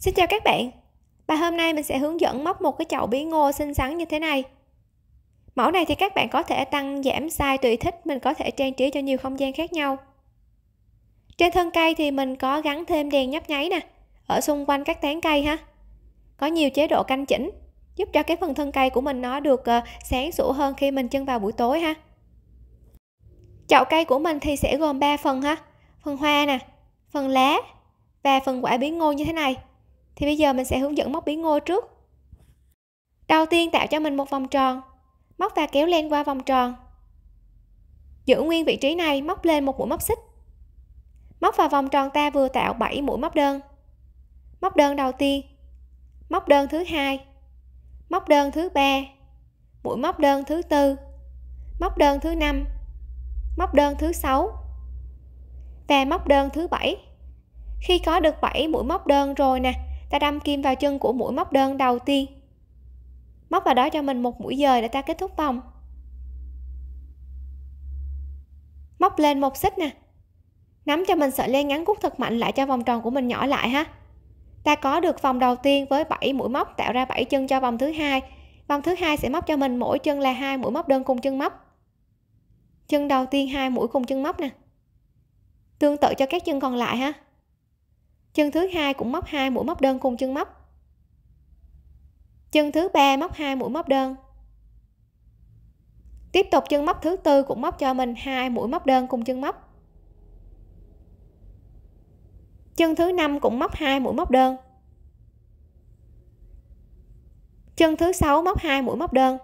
Xin chào các bạn Và hôm nay mình sẽ hướng dẫn móc một cái chậu bí ngô xinh xắn như thế này Mẫu này thì các bạn có thể tăng giảm size tùy thích Mình có thể trang trí cho nhiều không gian khác nhau Trên thân cây thì mình có gắn thêm đèn nhấp nháy nè Ở xung quanh các tán cây ha Có nhiều chế độ canh chỉnh Giúp cho cái phần thân cây của mình nó được ờ, sáng sủa hơn khi mình chân vào buổi tối ha Chậu cây của mình thì sẽ gồm 3 phần ha Phần hoa nè, phần lá và phần quả bí ngô như thế này thì bây giờ mình sẽ hướng dẫn móc bí ngô trước đầu tiên tạo cho mình một vòng tròn móc và kéo len qua vòng tròn giữ nguyên vị trí này móc lên một mũi móc xích móc vào vòng tròn ta vừa tạo 7 mũi móc đơn móc đơn đầu tiên móc đơn thứ hai móc đơn thứ ba mũi móc đơn thứ tư móc đơn thứ năm móc đơn thứ sáu và móc đơn thứ bảy khi có được 7 mũi móc đơn rồi nè ta đâm kim vào chân của mũi móc đơn đầu tiên móc vào đó cho mình một mũi dời để ta kết thúc vòng móc lên một xích nè nắm cho mình sợi len ngắn cút thật mạnh lại cho vòng tròn của mình nhỏ lại ha ta có được vòng đầu tiên với 7 mũi móc tạo ra 7 chân cho vòng thứ hai vòng thứ hai sẽ móc cho mình mỗi chân là hai mũi móc đơn cùng chân móc chân đầu tiên hai mũi cùng chân móc nè tương tự cho các chân còn lại ha chân thứ hai cũng móc hai mũi móc đơn cùng chân móc chân thứ ba móc hai mũi móc đơn tiếp tục chân móc thứ tư cũng móc cho mình hai mũi móc đơn cùng chân móc chân thứ năm cũng móc hai mũi móc đơn chân thứ sáu móc hai mũi móc đơn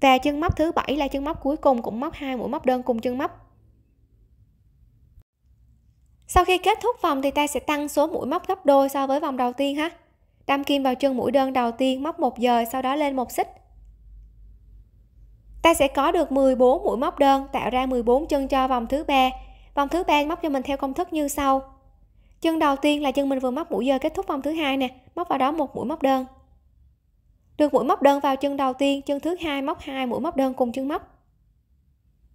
và chân móc thứ bảy là chân móc cuối cùng cũng móc hai mũi móc đơn cùng chân móc sau khi kết thúc vòng thì ta sẽ tăng số mũi móc gấp đôi so với vòng đầu tiên ha đâm kim vào chân mũi đơn đầu tiên móc một dời sau đó lên một xích ta sẽ có được 14 mũi móc đơn tạo ra 14 chân cho vòng thứ ba vòng thứ ba móc cho mình theo công thức như sau chân đầu tiên là chân mình vừa móc mũi dời kết thúc vòng thứ hai nè móc vào đó một mũi móc đơn được mũi móc đơn vào chân đầu tiên chân thứ hai móc hai mũi móc đơn cùng chân móc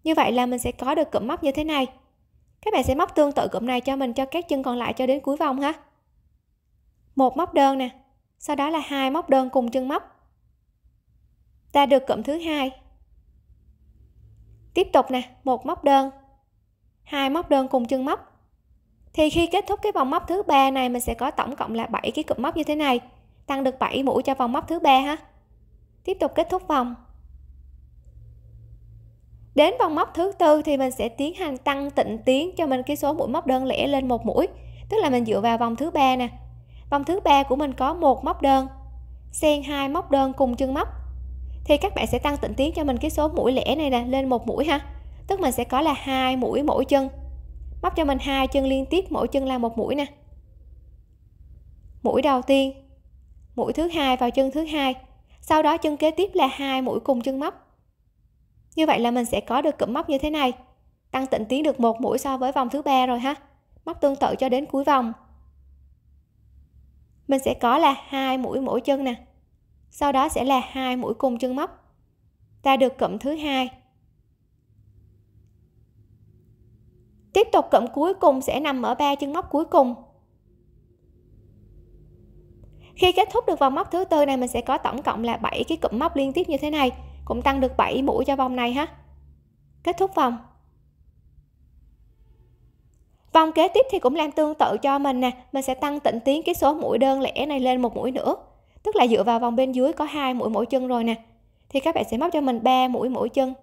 như vậy là mình sẽ có được cụm móc như thế này các bạn sẽ móc tương tự cụm này cho mình cho các chân còn lại cho đến cuối vòng ha một móc đơn nè sau đó là hai móc đơn cùng chân móc ta được cụm thứ hai tiếp tục nè một móc đơn hai móc đơn cùng chân móc thì khi kết thúc cái vòng móc thứ ba này mình sẽ có tổng cộng là 7 cái cụm móc như thế này tăng được 7 mũi cho vòng móc thứ ba ha tiếp tục kết thúc vòng đến vòng móc thứ tư thì mình sẽ tiến hành tăng tịnh tiến cho mình cái số mũi móc đơn lẻ lên một mũi tức là mình dựa vào vòng thứ ba nè vòng thứ ba của mình có một móc đơn xen hai móc đơn cùng chân móc thì các bạn sẽ tăng tịnh tiến cho mình cái số mũi lẻ này nè lên một mũi ha tức mình sẽ có là hai mũi mỗi chân móc cho mình hai chân liên tiếp mỗi chân là một mũi nè mũi đầu tiên mũi thứ hai vào chân thứ hai sau đó chân kế tiếp là hai mũi cùng chân móc như vậy là mình sẽ có được cụm móc như thế này. Tăng tịnh tiến được một mũi so với vòng thứ ba rồi ha. Móc tương tự cho đến cuối vòng. Mình sẽ có là hai mũi mỗi chân nè. Sau đó sẽ là hai mũi cùng chân móc. Ta được cụm thứ hai. Tiếp tục cụm cuối cùng sẽ nằm ở ba chân móc cuối cùng. Khi kết thúc được vòng móc thứ tư này mình sẽ có tổng cộng là 7 cái cụm móc liên tiếp như thế này cũng tăng được 7 mũi cho vòng này ha kết thúc vòng vòng kế tiếp thì cũng làm tương tự cho mình nè mình sẽ tăng tịnh tiến cái số mũi đơn lẻ này lên một mũi nữa tức là dựa vào vòng bên dưới có hai mũi mỗi chân rồi nè thì các bạn sẽ móc cho mình 3 mũi mỗi chân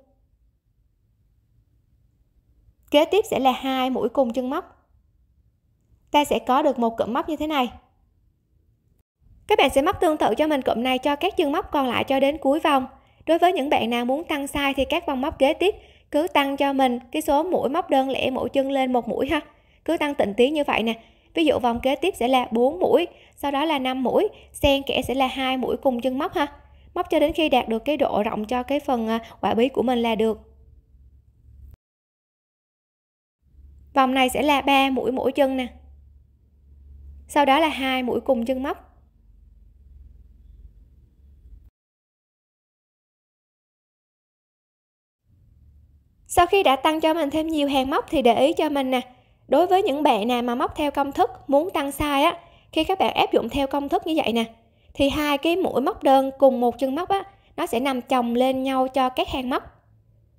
kế tiếp sẽ là hai mũi cùng chân móc ta sẽ có được một cụm móc như thế này các bạn sẽ móc tương tự cho mình cụm này cho các chân móc còn lại cho đến cuối vòng đối với những bạn nào muốn tăng size thì các vòng móc kế tiếp cứ tăng cho mình cái số mũi móc đơn lẻ mỗi chân lên một mũi ha cứ tăng tịnh tiến như vậy nè ví dụ vòng kế tiếp sẽ là 4 mũi sau đó là 5 mũi xen kẽ sẽ là hai mũi cùng chân móc ha móc cho đến khi đạt được cái độ rộng cho cái phần à, quả bí của mình là được vòng này sẽ là 3 mũi mỗi chân nè sau đó là hai mũi cùng chân móc Sau khi đã tăng cho mình thêm nhiều hàng móc thì để ý cho mình nè. Đối với những bạn nào mà móc theo công thức muốn tăng size á, khi các bạn áp dụng theo công thức như vậy nè, thì hai cái mũi móc đơn cùng một chân móc á, nó sẽ nằm chồng lên nhau cho các hàng móc.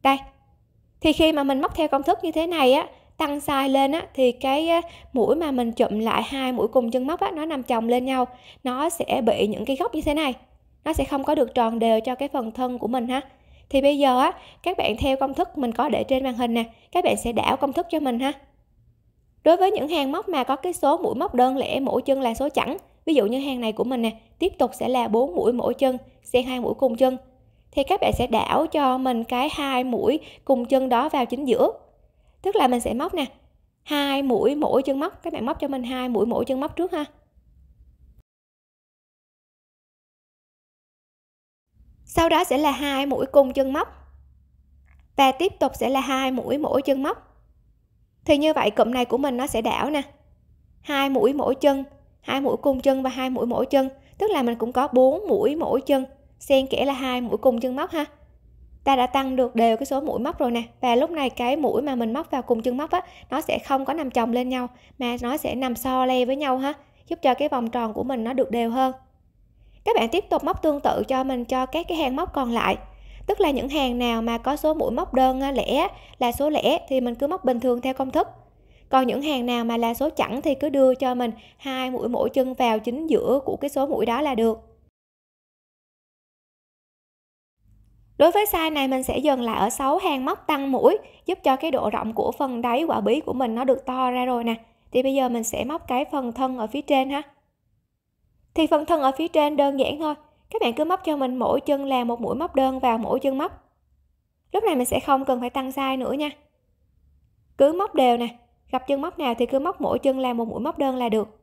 Đây. Thì khi mà mình móc theo công thức như thế này á, tăng size lên á thì cái mũi mà mình chụm lại hai mũi cùng chân móc á nó nằm chồng lên nhau, nó sẽ bị những cái góc như thế này. Nó sẽ không có được tròn đều cho cái phần thân của mình ha thì bây giờ á các bạn theo công thức mình có để trên màn hình nè các bạn sẽ đảo công thức cho mình ha đối với những hàng móc mà có cái số mũi móc đơn lẻ mỗi chân là số chẵn ví dụ như hàng này của mình nè tiếp tục sẽ là 4 mũi mỗi chân xen hai mũi cùng chân thì các bạn sẽ đảo cho mình cái hai mũi cùng chân đó vào chính giữa tức là mình sẽ móc nè hai mũi mỗi chân móc các bạn móc cho mình hai mũi mỗi chân móc trước ha sau đó sẽ là hai mũi cùng chân móc và tiếp tục sẽ là hai mũi mỗi chân móc thì như vậy cụm này của mình nó sẽ đảo nè hai mũi mỗi chân hai mũi cùng chân và hai mũi mỗi chân tức là mình cũng có bốn mũi mỗi chân xen kẽ là hai mũi cùng chân móc ha ta đã tăng được đều cái số mũi móc rồi nè và lúc này cái mũi mà mình móc vào cùng chân móc á nó sẽ không có nằm chồng lên nhau mà nó sẽ nằm so le với nhau ha giúp cho cái vòng tròn của mình nó được đều hơn các bạn tiếp tục móc tương tự cho mình cho các cái hàng móc còn lại tức là những hàng nào mà có số mũi móc đơn à, lẻ là số lẻ thì mình cứ móc bình thường theo công thức còn những hàng nào mà là số chẵn thì cứ đưa cho mình hai mũi mỗi chân vào chính giữa của cái số mũi đó là được Đối với size này mình sẽ dừng lại ở 6 hàng móc tăng mũi giúp cho cái độ rộng của phần đáy quả bí của mình nó được to ra rồi nè. Thì bây giờ mình sẽ móc cái phần thân ở phía trên ha thì phần thân ở phía trên đơn giản thôi các bạn cứ móc cho mình mỗi chân là một mũi móc đơn vào mỗi chân móc lúc này mình sẽ không cần phải tăng size nữa nha cứ móc đều nè gặp chân móc nào thì cứ móc mỗi chân là một mũi móc đơn là được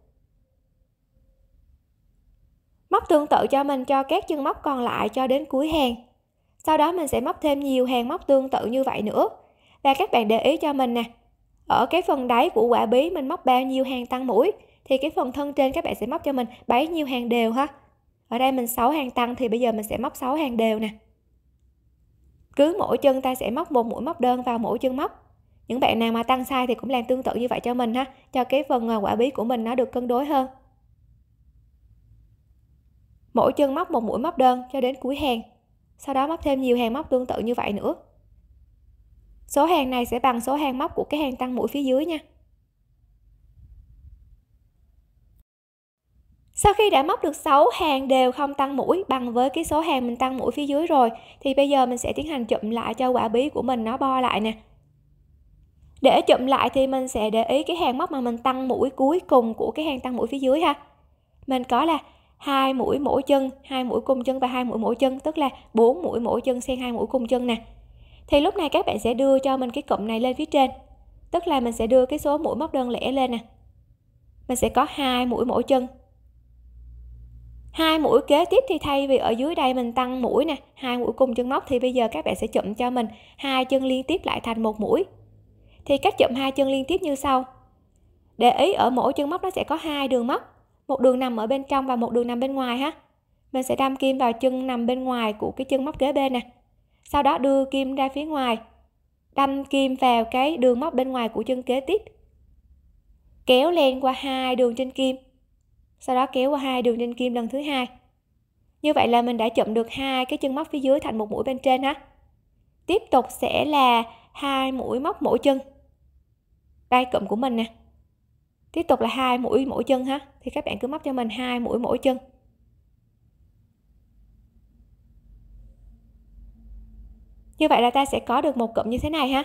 móc tương tự cho mình cho các chân móc còn lại cho đến cuối hàng sau đó mình sẽ móc thêm nhiều hàng móc tương tự như vậy nữa và các bạn để ý cho mình nè ở cái phần đáy của quả bí mình móc bao nhiêu hàng tăng mũi thì cái phần thân trên các bạn sẽ móc cho mình bấy nhiêu hàng đều ha ở đây mình 6 hàng tăng thì bây giờ mình sẽ móc 6 hàng đều nè cứ mỗi chân ta sẽ móc một mũi móc đơn vào mỗi chân móc những bạn nào mà tăng sai thì cũng làm tương tự như vậy cho mình ha cho cái phần à, quả bí của mình nó được cân đối hơn mỗi chân móc một mũi móc đơn cho đến cuối hàng sau đó móc thêm nhiều hàng móc tương tự như vậy nữa số hàng này sẽ bằng số hàng móc của cái hàng tăng mũi phía dưới nha Sau khi đã móc được 6 hàng đều không tăng mũi bằng với cái số hàng mình tăng mũi phía dưới rồi thì bây giờ mình sẽ tiến hành chụm lại cho quả bí của mình nó bo lại nè. Để chụm lại thì mình sẽ để ý cái hàng móc mà mình tăng mũi cuối cùng của cái hàng tăng mũi phía dưới ha. Mình có là hai mũi mỗi chân, hai mũi cùng chân và hai mũi mỗi chân, tức là bốn mũi mỗi chân xen hai mũi cùng chân nè. Thì lúc này các bạn sẽ đưa cho mình cái cụm này lên phía trên. Tức là mình sẽ đưa cái số mũi móc đơn lẻ lên nè. Mình sẽ có hai mũi mỗi chân, hai mũi kế tiếp thì thay vì ở dưới đây mình tăng mũi nè hai mũi cùng chân móc thì bây giờ các bạn sẽ chụm cho mình hai chân liên tiếp lại thành một mũi thì cách chụm hai chân liên tiếp như sau để ý ở mỗi chân móc nó sẽ có hai đường móc một đường nằm ở bên trong và một đường nằm bên ngoài ha mình sẽ đâm kim vào chân nằm bên ngoài của cái chân móc kế bên nè sau đó đưa kim ra phía ngoài đâm kim vào cái đường móc bên ngoài của chân kế tiếp kéo lên qua hai đường trên kim sau đó kéo qua hai đường đinh kim lần thứ hai như vậy là mình đã chụm được hai cái chân móc phía dưới thành một mũi bên trên ha tiếp tục sẽ là hai mũi móc mỗi chân đây cụm của mình nè tiếp tục là hai mũi mỗi chân ha thì các bạn cứ móc cho mình hai mũi mỗi chân như vậy là ta sẽ có được một cụm như thế này ha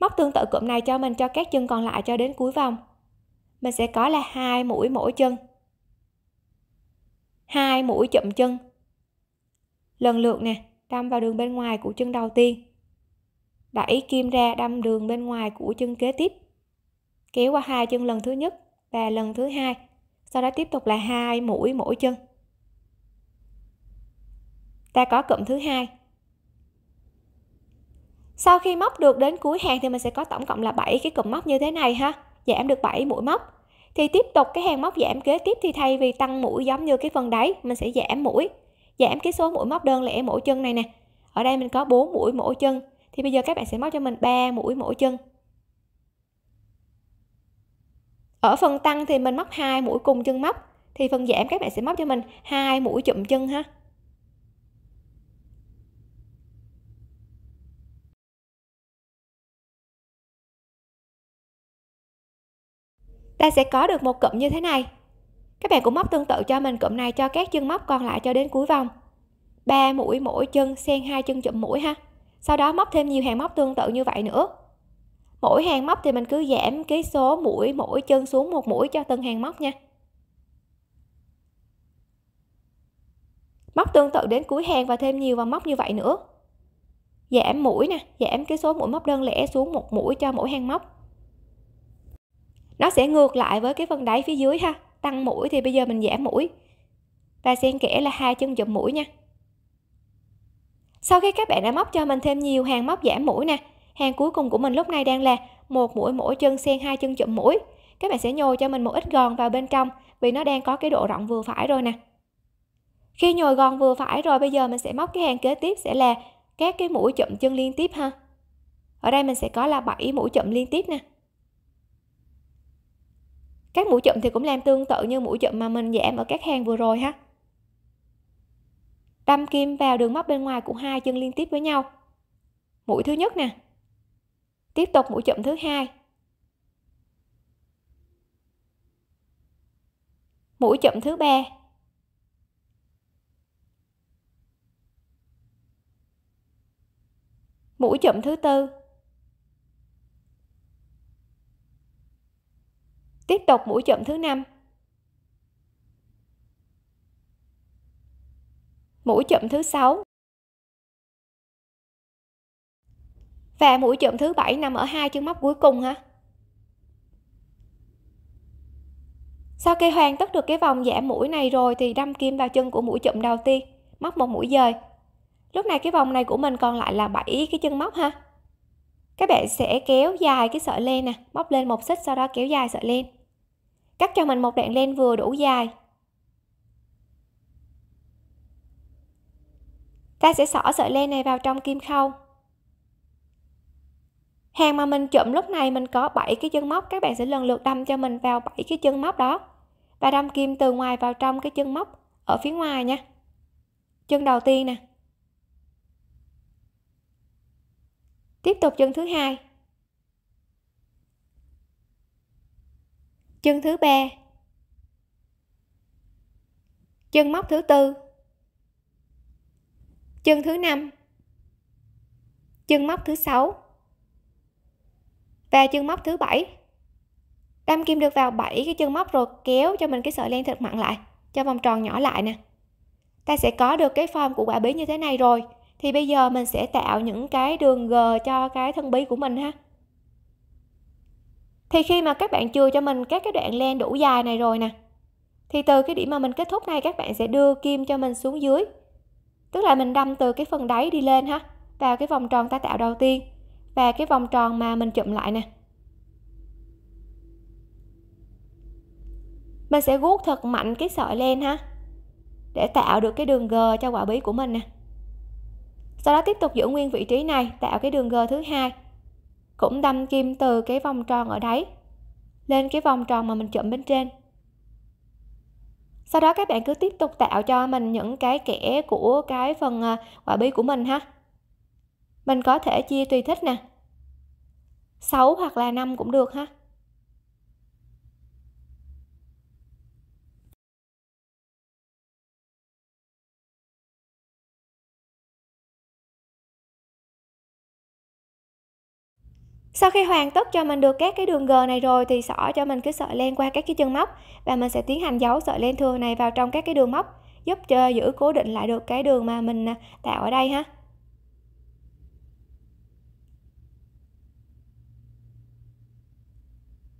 móc tương tự cụm này cho mình cho các chân còn lại cho đến cuối vòng mình sẽ có là hai mũi mỗi chân hai mũi chậm chân lần lượt nè đâm vào đường bên ngoài của chân đầu tiên đẩy kim ra đâm đường bên ngoài của chân kế tiếp kéo qua hai chân lần thứ nhất và lần thứ hai sau đó tiếp tục là hai mũi mỗi chân ta có cụm thứ hai sau khi móc được đến cuối hàng thì mình sẽ có tổng cộng là 7 cái cụm móc như thế này ha giảm được 7 mũi móc thì tiếp tục cái hàng móc giảm kế tiếp thì thay vì tăng mũi giống như cái phần đáy mình sẽ giảm mũi giảm cái số mũi móc đơn lẻ mỗi chân này nè ở đây mình có 4 mũi mỗi chân thì bây giờ các bạn sẽ móc cho mình 3 mũi mỗi chân ở phần tăng thì mình móc hai mũi cùng chân móc thì phần giảm các bạn sẽ móc cho mình hai mũi chụm chân ha ta sẽ có được một cụm như thế này các bạn cũng móc tương tự cho mình cụm này cho các chân móc còn lại cho đến cuối vòng 3 mũi mỗi chân xen hai chân chụm mũi ha sau đó móc thêm nhiều hàng móc tương tự như vậy nữa mỗi hàng móc thì mình cứ giảm cái số mũi mỗi chân xuống một mũi cho từng hàng móc nha móc tương tự đến cuối hàng và thêm nhiều vòng móc như vậy nữa giảm mũi nè giảm cái số mũi móc đơn lẻ xuống một mũi cho mỗi hàng móc nó sẽ ngược lại với cái phần đáy phía dưới ha tăng mũi thì bây giờ mình giảm mũi và xen kẽ là hai chân chụm mũi nha sau khi các bạn đã móc cho mình thêm nhiều hàng móc giảm mũi nè hàng cuối cùng của mình lúc này đang là một mũi mỗi chân xen hai chân chụm mũi các bạn sẽ nhồi cho mình một ít gòn vào bên trong vì nó đang có cái độ rộng vừa phải rồi nè khi nhồi gòn vừa phải rồi bây giờ mình sẽ móc cái hàng kế tiếp sẽ là các cái mũi chụm chân liên tiếp ha ở đây mình sẽ có là 7 mũi chụm liên tiếp nè các mũi chậm thì cũng làm tương tự như mũi chậm mà mình giảm ở các hàng vừa rồi ha đâm kim vào đường móc bên ngoài của hai chân liên tiếp với nhau mũi thứ nhất nè tiếp tục mũi chậm thứ hai mũi chậm thứ ba mũi chậm thứ tư tiếp tục mũi chậm thứ năm mũi chậm thứ sáu và mũi chậm thứ bảy nằm ở hai chân móc cuối cùng ha sau khi hoàn tất được cái vòng giảm mũi này rồi thì đâm kim vào chân của mũi chậm đầu tiên móc một mũi dời lúc này cái vòng này của mình còn lại là 7 cái chân móc ha các bạn sẽ kéo dài cái sợi len nè móc lên một xích sau đó kéo dài sợi len cắt cho mình một đoạn len vừa đủ dài ta sẽ xỏ sợi len này vào trong kim khâu hàng mà mình chụm lúc này mình có 7 cái chân móc các bạn sẽ lần lượt đâm cho mình vào 7 cái chân móc đó và đâm kim từ ngoài vào trong cái chân móc ở phía ngoài nha chân đầu tiên nè tiếp tục chân thứ hai chân thứ ba chân móc thứ tư chân thứ năm chân móc thứ sáu và chân móc thứ bảy đâm kim được vào 7 cái chân móc rồi kéo cho mình cái sợi len thật mặn lại cho vòng tròn nhỏ lại nè ta sẽ có được cái form của quả bí như thế này rồi thì bây giờ mình sẽ tạo những cái đường g cho cái thân bí của mình ha thì khi mà các bạn chừa cho mình các cái đoạn len đủ dài này rồi nè thì từ cái điểm mà mình kết thúc này các bạn sẽ đưa kim cho mình xuống dưới tức là mình đâm từ cái phần đáy đi lên ha vào cái vòng tròn ta tạo đầu tiên và cái vòng tròn mà mình chụm lại nè mình sẽ guốc thật mạnh cái sợi len ha để tạo được cái đường g cho quả bí của mình nè sau đó tiếp tục giữ nguyên vị trí này tạo cái đường g thứ hai cũng đâm kim từ cái vòng tròn ở đáy lên cái vòng tròn mà mình chụm bên trên sau đó các bạn cứ tiếp tục tạo cho mình những cái kẽ của cái phần à, quả bí của mình ha mình có thể chia tùy thích nè 6 hoặc là 5 cũng được ha sau khi hoàn tất cho mình được các cái đường g này rồi thì xỏ cho mình cái sợi len qua các cái chân móc và mình sẽ tiến hành giấu sợi len thừa này vào trong các cái đường móc giúp cho giữ cố định lại được cái đường mà mình à, tạo ở đây ha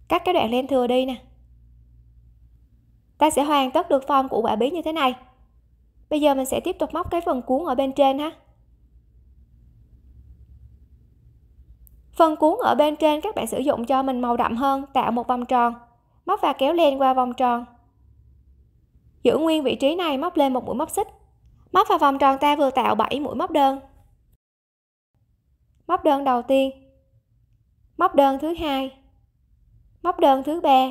cắt cái đoạn len thừa đi nè ta sẽ hoàn tất được form của quả bí như thế này bây giờ mình sẽ tiếp tục móc cái phần cuốn ở bên trên ha Phần cuốn ở bên trên các bạn sử dụng cho mình màu đậm hơn, tạo một vòng tròn. Móc và kéo len qua vòng tròn. Giữ nguyên vị trí này móc lên một mũi móc xích. Móc vào vòng tròn ta vừa tạo 7 mũi móc đơn. Móc đơn đầu tiên. Móc đơn thứ hai. Móc đơn thứ ba.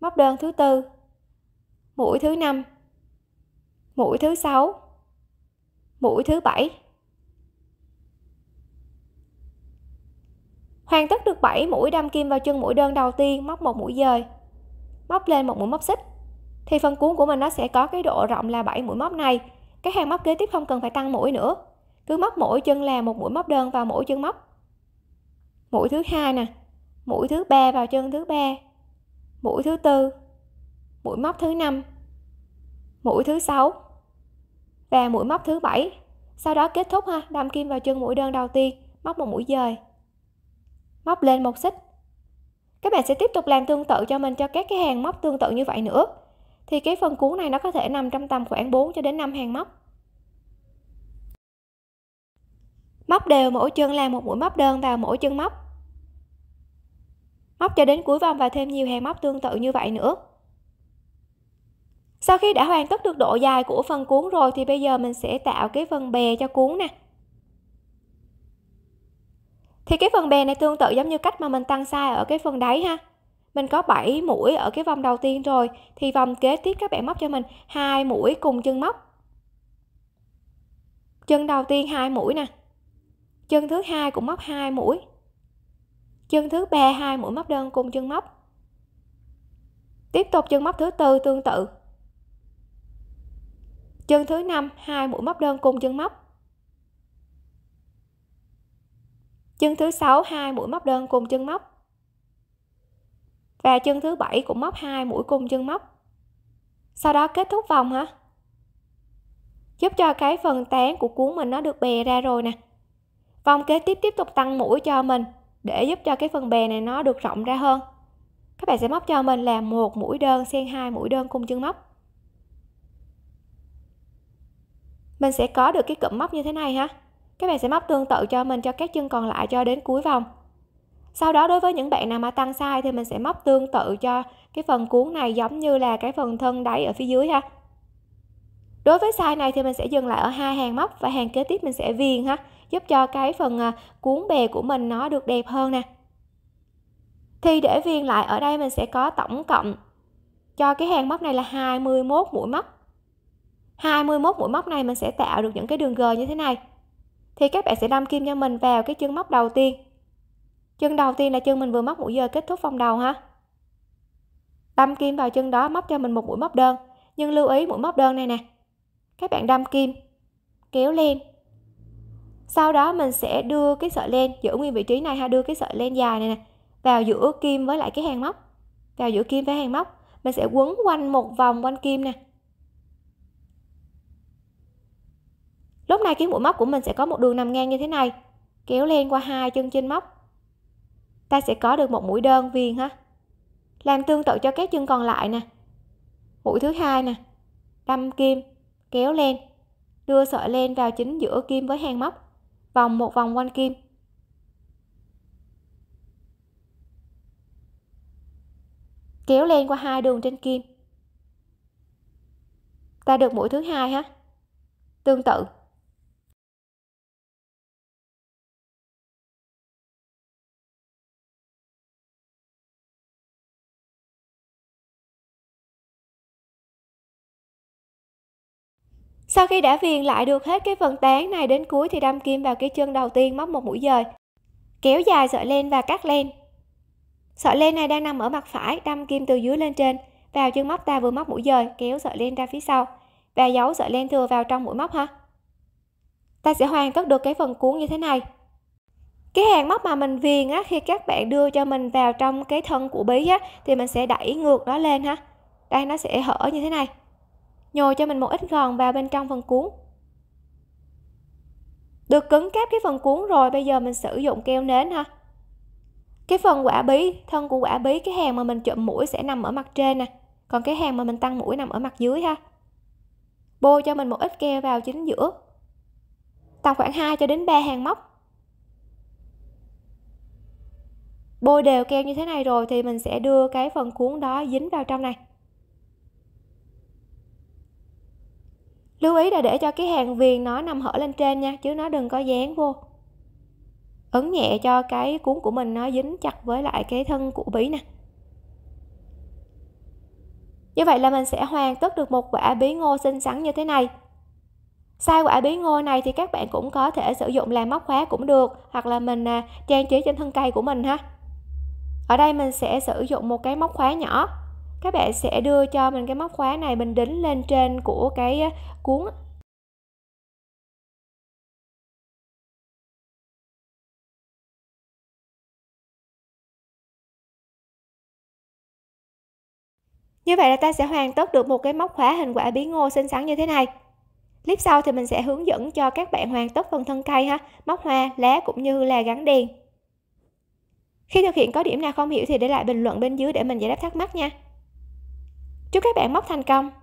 Móc đơn thứ tư. Mũi thứ năm. Mũi thứ sáu. Mũi thứ bảy hoàn tất được 7 mũi đâm kim vào chân mũi đơn đầu tiên móc một mũi dời móc lên một mũi móc xích thì phần cuốn của mình nó sẽ có cái độ rộng là 7 mũi móc này cái hàng móc kế tiếp không cần phải tăng mũi nữa cứ móc mỗi chân là một mũi móc đơn vào mỗi chân móc mũi thứ hai nè mũi thứ ba vào chân thứ ba mũi thứ tư mũi móc thứ năm mũi thứ sáu và mũi móc thứ bảy sau đó kết thúc ha đâm kim vào chân mũi đơn đầu tiên móc một mũi dời móc lên một xích các bạn sẽ tiếp tục làm tương tự cho mình cho các cái hàng móc tương tự như vậy nữa thì cái phần cuốn này nó có thể nằm trong tầm khoảng 4 cho đến 5 hàng móc móc đều mỗi chân làm một mũi móc đơn vào mỗi chân móc móc cho đến cuối vòng và thêm nhiều hàng móc tương tự như vậy nữa sau khi đã hoàn tất được độ dài của phần cuốn rồi thì bây giờ mình sẽ tạo cái phần bè cho cuốn nè thì cái phần bè này tương tự giống như cách mà mình tăng size ở cái phần đáy ha mình có 7 mũi ở cái vòng đầu tiên rồi thì vòng kế tiếp các bạn móc cho mình hai mũi cùng chân móc chân đầu tiên hai mũi nè chân thứ hai cũng móc hai mũi chân thứ ba hai mũi móc đơn cùng chân móc tiếp tục chân móc thứ tư tương tự chân thứ năm hai mũi móc đơn cùng chân móc chân thứ sáu hai mũi móc đơn cùng chân móc và chân thứ bảy cũng móc hai mũi cùng chân móc sau đó kết thúc vòng hả giúp cho cái phần tán của cuốn mình nó được bè ra rồi nè vòng kế tiếp tiếp tục tăng mũi cho mình để giúp cho cái phần bè này nó được rộng ra hơn các bạn sẽ móc cho mình là một mũi đơn xen hai mũi đơn cùng chân móc mình sẽ có được cái cụm móc như thế này ha các bạn sẽ móc tương tự cho mình cho các chân còn lại cho đến cuối vòng sau đó đối với những bạn nào mà tăng sai thì mình sẽ móc tương tự cho cái phần cuốn này giống như là cái phần thân đáy ở phía dưới ha đối với sai này thì mình sẽ dừng lại ở hai hàng móc và hàng kế tiếp mình sẽ viền ha giúp cho cái phần à, cuốn bè của mình nó được đẹp hơn nè thì để viền lại ở đây mình sẽ có tổng cộng cho cái hàng móc này là 21 mũi móc 21 mũi móc này mình sẽ tạo được những cái đường g như thế này thì các bạn sẽ đâm kim cho mình vào cái chân móc đầu tiên chân đầu tiên là chân mình vừa móc mũi giờ kết thúc vòng đầu ha đâm kim vào chân đó móc cho mình một mũi móc đơn nhưng lưu ý mũi móc đơn này nè các bạn đâm kim kéo lên sau đó mình sẽ đưa cái sợi len giữ nguyên vị trí này ha đưa cái sợi len dài này nè vào giữa kim với lại cái hàng móc vào giữa kim với hàng móc mình sẽ quấn quanh một vòng quanh kim nè lúc này cái mũi móc của mình sẽ có một đường nằm ngang như thế này kéo lên qua hai chân trên móc ta sẽ có được một mũi đơn viền ha làm tương tự cho các chân còn lại nè mũi thứ hai nè đâm kim kéo lên đưa sợi len vào chính giữa kim với hàng móc vòng một vòng quanh kim kéo lên qua hai đường trên kim ta được mũi thứ hai ha tương tự Sau khi đã viền lại được hết cái phần tán này đến cuối thì đâm kim vào cái chân đầu tiên móc một mũi dời. Kéo dài sợi len và cắt len. Sợi len này đang nằm ở mặt phải, đâm kim từ dưới lên trên, vào chân móc ta vừa móc mũi dời, kéo sợi len ra phía sau và giấu sợi len thừa vào trong mũi móc ha. Ta sẽ hoàn tất được cái phần cuốn như thế này. Cái hàng móc mà mình viền á khi các bạn đưa cho mình vào trong cái thân của bí á thì mình sẽ đẩy ngược nó lên ha. Đây nó sẽ hở như thế này nhồi cho mình một ít gòn vào bên trong phần cuốn được cứng cáp cái phần cuốn rồi bây giờ mình sử dụng keo nến ha cái phần quả bí thân của quả bí cái hàng mà mình chụm mũi sẽ nằm ở mặt trên nè còn cái hàng mà mình tăng mũi nằm ở mặt dưới ha bôi cho mình một ít keo vào chính giữa tầm khoảng 2 cho đến 3 hàng móc bôi đều keo như thế này rồi thì mình sẽ đưa cái phần cuốn đó dính vào trong này lưu ý là để cho cái hàng viền nó nằm hở lên trên nha chứ nó đừng có dán vô ấn nhẹ cho cái cuốn của mình nó dính chặt với lại cái thân của bí nè như vậy là mình sẽ hoàn tất được một quả bí ngô xinh xắn như thế này sai quả bí ngô này thì các bạn cũng có thể sử dụng làm móc khóa cũng được hoặc là mình à, trang trí trên thân cây của mình ha ở đây mình sẽ sử dụng một cái móc khóa nhỏ các bạn sẽ đưa cho mình cái móc khóa này mình đính lên trên của cái cuốn Như vậy là ta sẽ hoàn tất được một cái móc khóa hình quả bí ngô xinh xắn như thế này. Clip sau thì mình sẽ hướng dẫn cho các bạn hoàn tất phần thân cây ha, móc hoa, lá cũng như là gắn đèn. Khi thực hiện có điểm nào không hiểu thì để lại bình luận bên dưới để mình giải đáp thắc mắc nha. Chúc các bạn móc thành công!